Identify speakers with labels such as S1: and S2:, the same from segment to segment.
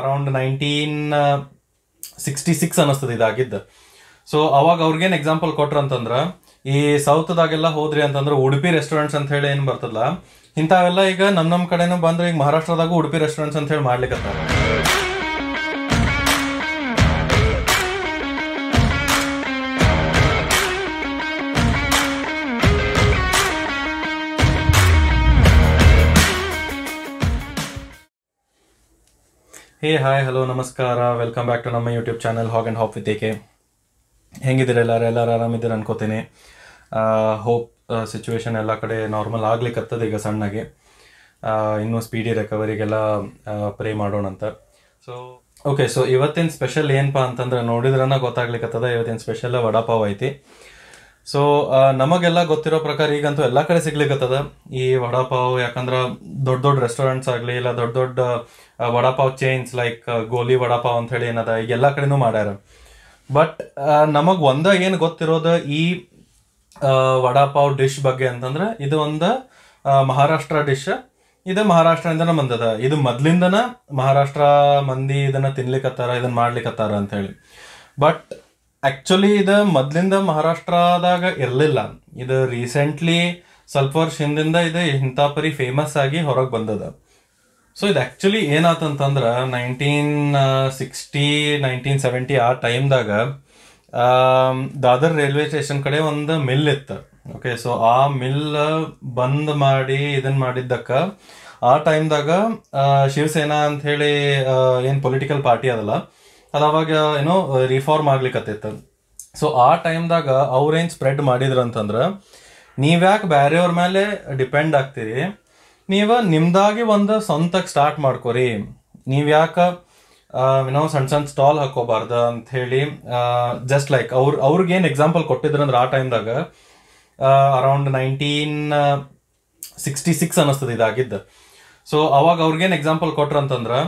S1: around nineteen sixty six ಅನ್ನಿಸ್ತದೆ ಇದಾಗಿದ್ದ so ಅವಾಗ ಅವ್ರಿಗೇನು ಎಕ್ಸಾಂಪಲ್ ಅಂತಂದ್ರ ಈ ಸೌತ್ದಾಗೆಲ್ಲ ಹೋದ್ರಿ ಅಂತಂದ್ರೆ ಉಡುಪಿ ರೆಸ್ಟೋರೆಂಟ್ಸ್ ಅಂತ ಹೇಳಿ ಏನು ಬರ್ತದಲ್ಲ ಇಂಥವೆಲ್ಲ ಈಗ ನಮ್ಮ ನಮ್ಮ ಕಡೆನೂ ಬಂದ್ರೆ ಈಗ ಮಹಾರಾಷ್ಟ್ರದಾಗೂ ಉಡುಪಿ ರೆಸ್ಟೋರೆಂಟ್ಸ್ ಅಂತ ಹೇಳಿ ಮಾಡ್ಲಿಕ್ಕೆ ಹೇ ಹಾಯ್ ಹಲೋ ನಮಸ್ಕಾರ ವೆಲ್ಕಮ್ ಬ್ಯಾಕ್ ಟು ನಮ್ಮ YouTube channel hog and hop ವಿತೇಕೆ ಹೆಂಗಿದ್ದೀರ ಎಲ್ಲರೂ ಎಲ್ಲರೂ ಆರಾಮಿದ್ದೀರ ಅನ್ಕೋತೀನಿ ಹೋಪ್ ಸಿಚುವೇಶನ್ ಎಲ್ಲ ಕಡೆ ನಾರ್ಮಲ್ ಆಗ್ಲಿಕ್ಕತ್ತದ ಈಗ ಸಣ್ಣಗೆ ಇನ್ನೂ ಸ್ಪೀಡಿ ರೆಕವರಿಗೆಲ್ಲ ಪ್ರೇ ಮಾಡೋಣ ಅಂತ ಸೊ ಓಕೆ ಸೊ ಇವತ್ತಿನ ಸ್ಪೆಷಲ್ ಏನಪ್ಪ ಅಂತಂದ್ರೆ ನೋಡಿದ್ರನ ಗೊತ್ತಾಗ್ಲಿಕ್ಕತ್ತದ ಇವತ್ತಿನ ಸ್ಪೆಷಲ್ ವಡಾಪಾವ್ ಐತಿ ಸೊ ನಮಗೆಲ್ಲ ಗೊತ್ತಿರೋ ಪ್ರಕಾರ ಈಗಂತೂ ಎಲ್ಲ ಕಡೆ ಸಿಗ್ಲಿಕ್ಕತ್ತದ ಈ ವಡಾಪಾವ್ ಯಾಕಂದ್ರೆ ದೊಡ್ಡ ದೊಡ್ಡ ರೆಸ್ಟೋರೆಂಟ್ಸ್ ಆಗಲಿ ಇಲ್ಲ ದೊಡ್ಡ ದೊಡ್ಡ ವಡಾಪಾವ್ ಚೇನ್ಸ್ ಲೈಕ್ ಗೋಲಿ ವಡಾಪಾವ್ ಅಂತ ಹೇಳಿ ಏನದ ಈಗ ಎಲ್ಲ ಕಡೆನೂ ಮಾಡ್ಯಾರ ಬಟ್ ನಮಗೆ ಒಂದ ಏನು ಗೊತ್ತಿರೋದು ಈ ವಡಾಪಾವ್ ಡಿಶ್ ಬಗ್ಗೆ ಅಂತಂದ್ರೆ ಇದು ಒಂದು ಮಹಾರಾಷ್ಟ್ರ ಡಿಶ್ ಇದು ಮಹಾರಾಷ್ಟ್ರದಿಂದನೇ ಬಂದದ ಇದು ಮೊದ್ಲಿಂದನ ಮಹಾರಾಷ್ಟ್ರ ಮಂದಿ ಇದನ್ನ ತಿನ್ಲಿಕ್ಕತ್ತಾರ ಇದನ್ನ ಮಾಡ್ಲಿಕ್ಕತ್ತಾರ ಅಂತ ಹೇಳಿ ಬಟ್ ಆ್ಯಕ್ಚುಲಿ ಇದು ಮೊದಲಿಂದ ಮಹಾರಾಷ್ಟ್ರದಾಗ ಇರಲಿಲ್ಲ ಇದು ರೀಸೆಂಟ್ಲಿ ಸ್ವಲ್ಪ ವರ್ಷ ಹಿಂದಿಂದ ಇದು ಇಂಥ ಪರಿ ಫೇಮಸ್ ಆಗಿ ಹೊರಗೆ ಬಂದದ ಸೊ ಇದು ಆ್ಯಕ್ಚುಲಿ ಏನಾತಂತಂದ್ರೆ ನೈನ್ಟೀನ್ ಸಿಕ್ಸ್ಟಿ ನೈನ್ಟೀನ್ ಸೆವೆಂಟಿ ಆ ಟೈಮ್ದಾಗ ದಾದರ್ ರೈಲ್ವೆ ಸ್ಟೇಷನ್ ಕಡೆ ಒಂದು ಮಿಲ್ ಇತ್ತು ಓಕೆ ಸೊ ಆ ಮಿಲ್ ಬಂದ್ ಮಾಡಿ ಇದನ್ನ ಮಾಡಿದ್ದಕ್ಕ ಆ ಟೈಮ್ದಾಗ ಶಿವಸೇನಾ ಅಂತ ಹೇಳಿ ಏನು ಪೊಲಿಟಿಕಲ್ ಪಾರ್ಟಿ ಅದಲ್ಲ ಅದಾವಾಗ ಏನೋ ರಿಫಾರ್ಮ್ ಆಗ್ಲಿಕ್ಕತ್ತೈತೆ ಸೊ ಆ ಟೈಮ್ದಾಗ ಅವ್ರೇನು ಸ್ಪ್ರೆಡ್ ಮಾಡಿದ್ರು ಅಂತಂದ್ರೆ ನೀವ್ಯಾಕೆ ಬೇರೆಯವ್ರ ಮೇಲೆ ಡಿಪೆಂಡ್ ಆಗ್ತೀರಿ ನೀವು ನಿಮ್ದಾಗಿ ಒಂದು ಸ್ವಂತಕ್ಕೆ ಸ್ಟಾರ್ಟ್ ಮಾಡ್ಕೊರಿ ನೀವ್ಯಾಕೆ ಏನೋ ಸಣ್ಣ ಸಣ್ಣ ಸ್ಟಾಲ್ ಹಾಕೋಬಾರ್ದ ಅಂತ ಹೇಳಿ ಜಸ್ಟ್ ಲೈಕ್ ಅವ್ರ ಏನ್ ಎಕ್ಸಾಂಪಲ್ ಕೊಟ್ಟಿದ್ರಂದ್ರೆ ಆ ಟೈಮ್ದಾಗ ಅರೌಂಡ್ ನೈನ್ಟೀನ್ ಸಿಕ್ಸ್ಟಿ ಸಿಕ್ಸ್ ಅನ್ನಿಸ್ತದೆ ಇದಾಗಿದ್ದ ಸೊ ಅವಾಗ ಅವ್ರಿಗೇನು ಎಕ್ಸಾಂಪಲ್ ಕೊಟ್ರಂತಂದ್ರೆ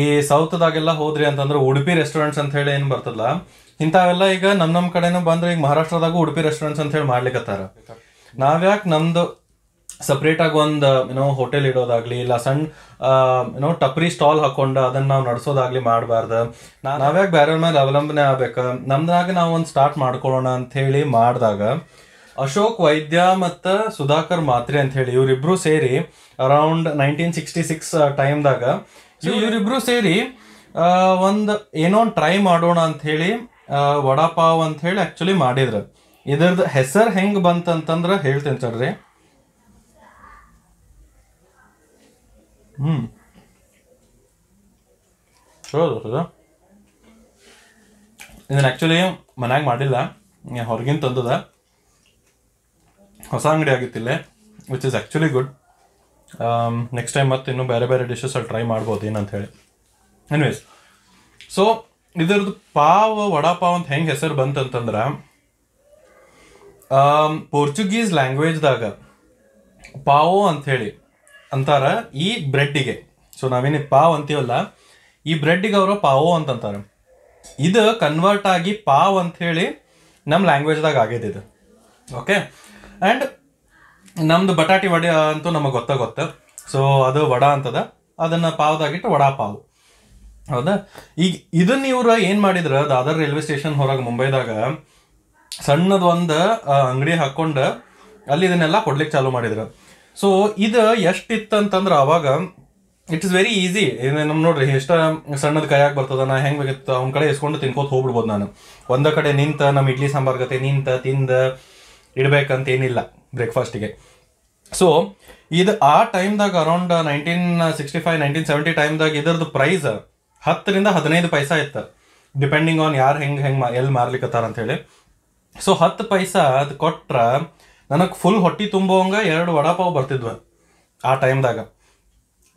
S1: ಈ ಸೌತ್ದಾಗೆಲ್ಲ ಹೋದ್ರಿ ಅಂತಂದ್ರೆ ಉಡುಪಿ ರೆಸ್ಟೋರೆಂಟ್ಸ್ ಅಂತ ಹೇಳಿ ಏನ್ ಬರ್ತದಲ್ಲ ಇಂಥವೆಲ್ಲ ಈಗ ನಮ್ಮ ನಮ್ಮ ಕಡೆನೂ ಬಂದ್ರೆ ಈಗ ಮಹಾರಾಷ್ಟ್ರದಾಗೂ ಉಡುಪಿ ರೆಸ್ಟೋರೆಂಟ್ಸ್ ಅಂತ ಹೇಳಿ ಮಾಡ್ಲಿಕ್ಕತ್ತಾರ ನಾವ್ಯಾಕೆ ನಮ್ದು ಸಪ್ರೇಟ್ ಆಗಿ ಒಂದು ಏನೋ ಹೋಟೆಲ್ ಇಡೋದಾಗ್ಲಿ ಇಲ್ಲ ಸಣ್ಣ ಏನೋ ಟಪ್ರಿ ಸ್ಟಾಲ್ ಹಾಕೊಂಡು ಅದನ್ನ ನಾವು ನಡ್ಸೋದಾಗ್ಲಿ ಮಾಡಬಾರ್ದು ನಾವ್ಯಾಕೆ ಬೇರೆಯವ್ರ ಮೇಲೆ ಅವಲಂಬನೆ ಆಗ್ಬೇಕು ನಮ್ದಾಗ ನಾವು ಒಂದು ಸ್ಟಾರ್ಟ್ ಮಾಡ್ಕೊಳ್ಳೋಣ ಅಂತ ಹೇಳಿ ಮಾಡಿದಾಗ ಅಶೋಕ್ ವೈದ್ಯ ಮತ್ತು ಸುಧಾಕರ್ ಮಾತ್ರೆ ಅಂತ ಹೇಳಿ ಇವರಿಬ್ರು ಸೇರಿ ಅರೌಂಡ್ ನೈನ್ಟೀನ್ ಸಿಕ್ಸ್ಟಿ ಸಿಕ್ಸ್ ಟೈಮ್ದಾಗ ಇವರಿಬ್ರು ಸೇರಿ ಒಂದ್ ಏನೋ ಒಂದ್ ಟ್ರೈ ಮಾಡೋಣ ಅಂತ ಹೇಳಿ ವಡಾಪಾವ್ ಅಂತ ಹೇಳಿ ಆಕ್ಚುಲಿ ಮಾಡಿದ್ರ ಇದರ್ದ ಹೆಸರ್ ಹೆಂಗ್ ಬಂತಂತಂದ್ರ ಹೇಳ್ತೇನೆ ಚಡ್ರಿ ಹ್ಮ್ ಇದನ್ನ ಆಕ್ಚುಲಿ ಮನ್ಯಾಗ ಮಾಡಿಲ್ಲ ಹೊರಗಿನ ತಂದದ ಹೊಸ ಅಂಗಡಿ ಆಗಿತ್ತಿಲ್ಲೇ which is actually good next um, time ಮತ್ತೆ ಇನ್ನೂ ಬೇರೆ ಬೇರೆ ಅಲ್ಲಿ ಟ್ರೈ ಮಾಡ್ಬೋದು ಏನಂತ ಹೇಳಿ ಎನಿವೇಸ್ ಸೊ ಇದರದ್ದು ಪಾವ್ ವಡಾಪಾವ್ ಅಂತ ಹೆಂಗೆ ಹೆಸರು ಬಂತಂತಂದ್ರೆ ಪೋರ್ಚುಗೀಸ್ ಲ್ಯಾಂಗ್ವೇಜ್ದಾಗ ಪಾವೋ ಅಂಥೇಳಿ ಅಂತಾರೆ ಈ ಬ್ರೆಡ್ಡಿಗೆ ಸೊ ನಾವೇನು ಪಾವ್ ಅಂತೀವಲ್ಲ ಈ ಬ್ರೆಡ್ಡಿಗೆ ಅವರು ಪಾವೋ ಅಂತಂತಾರೆ ಇದು ಕನ್ವರ್ಟ್ ಆಗಿ ಪಾವ್ ಅಂಥೇಳಿ ನಮ್ಮ ಲ್ಯಾಂಗ್ವೇಜ್ದಾಗ ಆಗಿದೆ ಇದು ಓಕೆ ಆ್ಯಂಡ್ ನಮ್ದು ಬಟಾಟಿ ವಡೆ ಅಂತೂ ನಮಗೆ ಗೊತ್ತಾಗುತ್ತೆ ಸೊ ಅದು ವಡಾ ಅಂತದ ಅದನ್ನ ಪಾವದಾಗಿಟ್ಟು ವಡಾ ಪಾವು ಹೌದಾ ಈಗ ಇದನ್ನ ಇವ್ರ ಏನ್ ಮಾಡಿದ್ರ ದಾದರ್ ರೈಲ್ವೆ ಸ್ಟೇಷನ್ ಹೊರಗೆ ಮುಂಬೈದಾಗ ಸಣ್ಣದ ಒಂದ್ ಅಂಗಡಿ ಹಾಕೊಂಡ ಅಲ್ಲಿ ಇದನ್ನೆಲ್ಲ ಕೊಡ್ಲಿಕ್ಕೆ ಚಾಲೂ ಮಾಡಿದ್ರು ಸೊ ಇದು ಎಷ್ಟಿತ್ತಂತಂದ್ರೆ ಅವಾಗ ಇಟ್ ಇಸ್ ವೆರಿ ಈಸಿ ನಮ್ ನೋಡ್ರಿ ಎಷ್ಟ ಸಣ್ಣದ ಆಗಿ ಬರ್ತದ ನಾ ಹೆಂಗ್ ಬೇಕಿತ್ತು ಅವ್ನ ಕಡೆ ಎಸ್ಕೊಂಡು ತಿನ್ಕೋತ ಹೋಗ್ಬಿಡ್ಬೋದು ನಾನು ಒಂದ ಕಡೆ ನಿಂತ ನಮ್ಮ ಇಡ್ಲಿ ಸಾಂಬಾರ್ ಗತೆ ನಿಂತ ತಿಂದ ಇಡಬೇಕಂತ ಏನಿಲ್ಲ ಬ್ರೇಕ್ಫಾಸ್ಟಿಗೆ ಸೊ ಇದು ಆ ಟೈಮ್ದಾಗ around nineteen sixty five nineteen seventy ಟೈಮ್ದಾಗ ಇದರದ್ದು ಪ್ರೈಸ್ ಹತ್ತರಿಂದ ಹದಿನೈದು ಪೈಸಾ ಇತ್ತು ಡಿಪೆಂಡಿಂಗ್ ಆನ್ ಯಾರು ಹೆಂಗೆ ಹೆಂಗೆ ಎಲ್ಲಿ ಮಾರ್ಲಿಕ್ಕತ್ತಾರ ಅಂತ ಹೇಳಿ ಸೊ ಹತ್ತು ಪೈಸಾ ಅದು ಕೊಟ್ರ ನನಗೆ ಫುಲ್ ಹೊಟ್ಟಿ ತುಂಬುವಂಗೆ ಎರಡು ವಡಾಪಾವ್ ಬರ್ತಿದ್ವು ಆ ಟೈಮ್ದಾಗ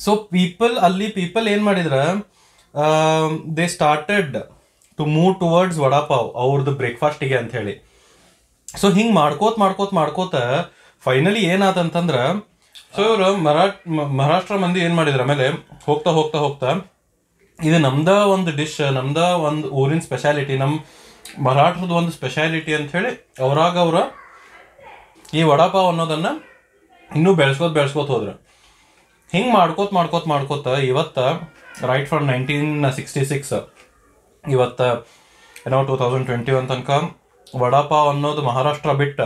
S1: ಸೊ ಪೀಪಲ್ ಅಲ್ಲಿ ಪೀಪಲ್ ಏನು ಮಾಡಿದ್ರ they started to move towards vada pav ಅವ್ರದ್ದು ಬ್ರೇಕ್ಫಾಸ್ಟಿಗೆ ಅಂತ ಹೇಳಿ ಸೊ ಹಿಂಗ್ ಮಾಡ್ಕೋತ ಮಾಡ್ಕೋತ ಮಾಡ್ಕೋತ ಫೈನಲಿ ಏನಾದಂತಂದ್ರ ಸೊ ಇವರು ಮರಾಠ ಮಹಾರಾಷ್ಟ್ರ ಮಂದಿ ಏನು ಮಾಡಿದ್ರು ಆಮೇಲೆ ಹೋಗ್ತಾ ಹೋಗ್ತಾ ಹೋಗ್ತಾ ಇದು ನಮ್ದ ಒಂದು ಡಿಶ್ ನಮ್ದ ಒಂದು ಊರಿನ ಸ್ಪೆಷಾಲಿಟಿ ನಮ್ಮ ಮರಾಠದ ಒಂದು ಸ್ಪೆಷಾಲಿಟಿ ಅಂತ ಹೇಳಿ ಅವ್ರಾಗ ಅವರ ಈ ವಡಾಪಾವ್ ಅನ್ನೋದನ್ನ ಇನ್ನೂ ಬೆಳೆಸ್ಕೋತ ಬೆಳೆಸ್ಕೋತ ಹೋದ್ರ ಹಿಂಗ್ ಮಾಡ್ಕೋತ ಮಾಡ್ಕೋತ ಮಾಡ್ಕೋತ ಇವತ್ತ right from nineteen sixty six ಇವತ್ತ ಏನೋ ಟೂ ತೌಸಂಡ್ ಟ್ವೆಂಟಿ ಒನ್ ತನಕ ವಡಾಪಾವ್ ಅನ್ನೋದು ಮಹಾರಾಷ್ಟ್ರ ಬಿಟ್ಟ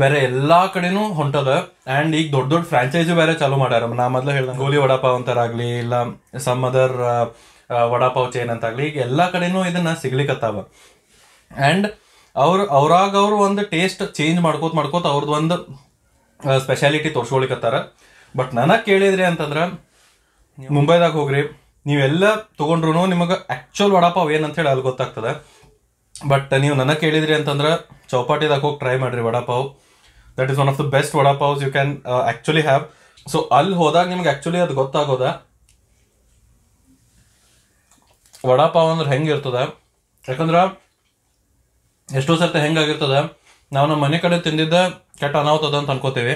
S1: ಬೇರೆ ಎಲ್ಲಾ ಕಡೆನೂ ಹೊಂಟದ ಅಂಡ್ ಈಗ ದೊಡ್ಡ ದೊಡ್ಡ ಫ್ರಾಂಚೈಸಿ ಬೇರೆ ಚಾಲೂ ಮಾಡ್ಯಾರ ನಾ ಮೊದ್ಲ ಹೇಳ್ದಂಗೆ ಗೋಲಿ ವಡಾಪಾವ್ ಅಂತಾರಾಗ್ಲಿ ಇಲ್ಲ ಸಮ್ ಅದರ್ ವಡಾಪಾವ್ ಚೇನ್ ಆಗ್ಲಿ ಈಗ ಎಲ್ಲಾ ಕಡೆನೂ ಇದನ್ನ ಸಿಗ್ಲಿಕ್ಕತ್ತಾವ ಅಂಡ್ ಅವ್ರ ಅವ್ರಾಗ ಅವ್ರು ಒಂದು ಟೇಸ್ಟ್ ಚೇಂಜ್ ಮಾಡ್ಕೋತ ಮಾಡ್ಕೋತ ಅವ್ರದ್ದು ಒಂದು ಸ್ಪೆಷಾಲಿಟಿ ತೋರ್ಸ್ಕೊಳಿಕತ್ತಾರ ಬಟ್ ನನಗೆ ಕೇಳಿದ್ರಿ ಅಂತಂದ್ರೆ ಮುಂಬೈದಾಗ ಹೋಗ್ರಿ ನೀವೆಲ್ಲ ತೊಗೊಂಡ್ರು ನಿಮಗೆ ಆಕ್ಚುಲ್ ವಡಾಪಾವ್ ಏನಂತ ಹೇಳಿ ಅಲ್ಲಿ ಗೊತ್ತಾಗ್ತದೆ ಬಟ್ ನೀವು ನನಗೆ ಕೇಳಿದ್ರಿ ಅಂತಂದ್ರೆ ಚೌಪಾಟಿದಾಗ ಹೋಗಿ ಟ್ರೈ ಮಾಡಿರಿ vada pav that is one of the best vada pavs you can actually uh, have so ಅಲ್ಲಿ ಹೋದಾಗ ನಿಮ್ಗೆ ಆ್ಯಕ್ಚುಲಿ ಅದು ಗೊತ್ತಾಗೋದ ವಡಾಪಾವ್ ಅಂದ್ರೆ ಹೆಂಗೆ ಇರ್ತದ ಯಾಕಂದ್ರೆ ಎಷ್ಟೋ ಸರ್ತಿ ಹೆಂಗಾಗಿರ್ತದೆ ನಾವು ನಮ್ಮ ಮನೆ ಕಡೆ ತಿಂದಿದ್ದ ಕೆಟ್ಟ ಅನಾಹುತದ ಅಂತ ಅನ್ಕೋತೀವಿ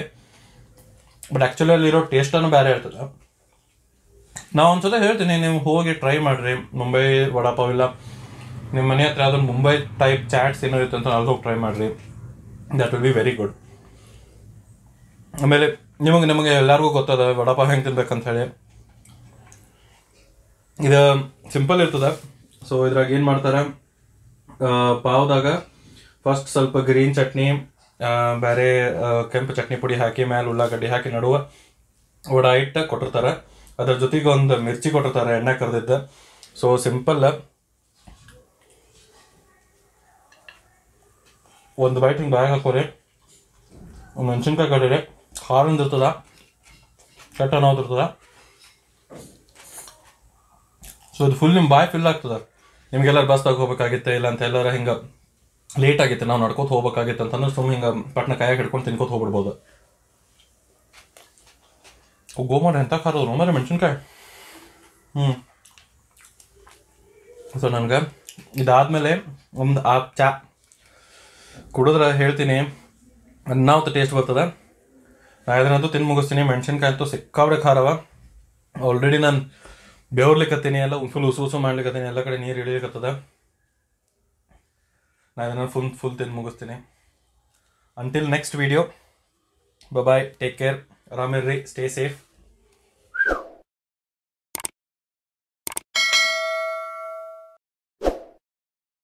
S1: ಬಟ್ ಆ್ಯಕ್ಚುಲಿ ಅಲ್ಲಿರೋ ಟೇಸ್ಟನ್ನು ಬೇರೆ ಇರ್ತದೆ ನಾವು ಒಂದ್ಸಲ ಹೇಳ್ತೀನಿ ನೀವು ಹೋಗಿ ಟ್ರೈ ಮಾಡಿರಿ ಮುಂಬೈ ವಡಾಪಾವ್ ಇಲ್ಲ ನಿಮ್ಮ ಮನೆ ಹತ್ರ ಅದೊಂದು ಮುಂಬೈ ಟೈಪ್ ಚಾಟ್ಸ್ ಏನೋ ಇರುತ್ತೆ ಅಂತ ಅದು ಟ್ರೈ ಮಾಡಿರಿ that will be very good ಆಮೇಲೆ ನಿಮಗೆ ನಿಮಗೆ ಎಲ್ಲರಿಗೂ ಗೊತ್ತದ ವಡಾಪಾವ್ ಹೆಂಗೆ ತಿನ್ಬೇಕಂತ ಹೇಳಿ ಇದು ಸಿಂಪಲ್ ಇರ್ತದೆ ಸೊ ಇದ್ರಾಗ ಏನು ಮಾಡ್ತಾರೆ ಪಾವ್ದಾಗ ಫಸ್ಟ್ ಸ್ವಲ್ಪ ಗ್ರೀನ್ ಚಟ್ನಿ ಬೇರೆ ಕೆಂಪು ಚಟ್ನಿ ಪುಡಿ ಹಾಕಿ ಮೇಲೆ ಉಳ್ಳಾಗಡ್ಡಿ ಹಾಕಿ ನಡುವ ವಡ ಇಟ್ಟು ಕೊಟ್ಟಿರ್ತಾರೆ ಅದ್ರ ಜೊತೆಗೆ ಒಂದು ಮಿರ್ಚಿ ಕೊಟ್ಟಿರ್ತಾರೆ ಎಣ್ಣೆ ಕರೆದಿದ್ದ ಸೊ ಸಿಂಪಲ್ ಒಂದು ಬೈಟ್ ಹಿಂಗೆ ಬಾಯಾಗ ಹಾಕೋರಿ ಮೆಣಸಿನ್ಕಾಯಿ ಕಡೀರಿ ಖಾರಂದು ಇರ್ತದ ಕೆಟ್ಟ ನೋದಿರ್ತದ ಸೊ ಇದು ಫುಲ್ ನಿಮ್ಮ ಬಾಯಿ ಫಿಲ್ ಆಗ್ತದ ನಿಮಗೆಲ್ಲ ಬಸ್ದಾಗ ಹೋಗ್ಬೇಕಾಗಿತ್ತೆ ಇಲ್ಲ ಅಂತ ಎಲ್ಲರ ಹಿಂಗೆ ಲೇಟ್ ಆಗಿತ್ತು ನಾವು ನಡ್ಕೋತ ಹೋಗ್ಬೇಕಾಗಿತ್ತು ಅಂತಂದ್ರೆ ಸುಮ್ಮನೆ ಹಿಂಗೆ ಪಟ್ನ ಕಾಯಾಗಿ ಹಿಡ್ಕೊಂಡು ತಿನ್ಕೋತ ಹೋಗ್ಬಿಡ್ಬೋದು ಗೋಮಾರ ಎಂತ ಖಾರದ್ರು ಮೇಲೆ ಮೆಣಸಿನ್ಕಾಯಿ ಹ್ಞೂ ಸೊ ನನಗೆ ಇದಾದಮೇಲೆ ಒಂದು ಆ ಚಾ ಕುಡಿದ್ರೆ ಹೇಳ್ತೀನಿ ಅನ್ನಾವತ್ತು ಟೇಸ್ಟ್ ಬರ್ತದೆ ನಾ ಇದನ್ನಂತೂ ತಿಂದು ಮುಗಿಸ್ತೀನಿ ಮೆಣಸಿನ್ಕಾಯಿ ಅಂತೂ ಸಿಕ್ಕಾಬ್ರೆ ಖಾರವ ಆಲ್ರೆಡಿ ನಾನು ಬೆವರ್ಲಿಕ್ಕತ್ತೀನಿ ಎಲ್ಲ ಫುಲ್ ಉಸು ಉಸು ಮಾಡ್ಲಿಕ್ಕತ್ತೀನಿ ಎಲ್ಲ ಕಡೆ ನೀರು ಇಳಿಲಿಕ್ಕತ್ತದ ನಾ ಇದನ್ನ ಫುಲ್ ಫುಲ್ ತಿಂದು ಮುಗಿಸ್ತೀನಿ until next video bye take care ಆರಾಮಿರ್ರಿ ಸ್ಟೇ ಸೇಫ್